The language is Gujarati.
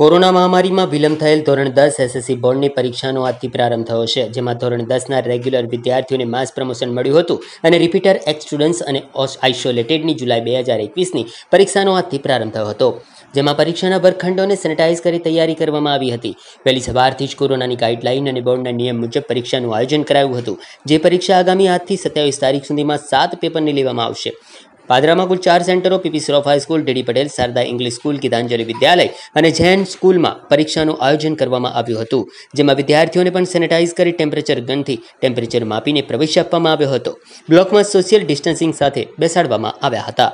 કોરોના મહામારીમાં વિલંબ થયેલ ધોરણ દસ એસએસસી બોર્ડની પરીક્ષાનો આજથી પ્રારંભ થયો છે જેમાં ધોરણ દસના રેગ્યુલર વિદ્યાર્થીઓને માસ પ્રમોશન મળ્યું હતું અને રિપીટર એક્સ સ્ટુડન્ટ્સ અને આઇસોલેટેડની જુલાઈ બે હજાર એકવીસની પરીક્ષાનો આજથી પ્રારંભ થયો હતો જેમાં પરીક્ષાના વર્ગખંડોને સેનેટાઇઝ કરી તૈયારી કરવામાં આવી હતી પહેલી સવારથી જ કોરોનાની ગાઇડલાઇન અને બોર્ડના નિયમ મુજબ પરીક્ષાનું આયોજન કરાયું હતું જે પરીક્ષા આગામી આજથી સત્યાવીસ તારીખ સુધીમાં સાત પેપરને લેવામાં આવશે પાદરામાં કુલ ચાર સેન્ટરો P P Shroff high school D D Patel Sharada English school Gitanjali Vidyalaya અને જૈન સ્કૂલમાં પરીક્ષાનું આયોજન કરવામાં આવ્યું હતું જેમાં વિદ્યાર્થીઓને પણ સેનેટાઇઝ કરી ટેમ્પરેચર ગનથી ટેમ્પરેચર માપીને પ્રવેશ આપવામાં આવ્યો હતો બ્લોકમાં સોશિયલ ડિસ્ટન્સિંગ સાથે બેસાડવામાં આવ્યા હતા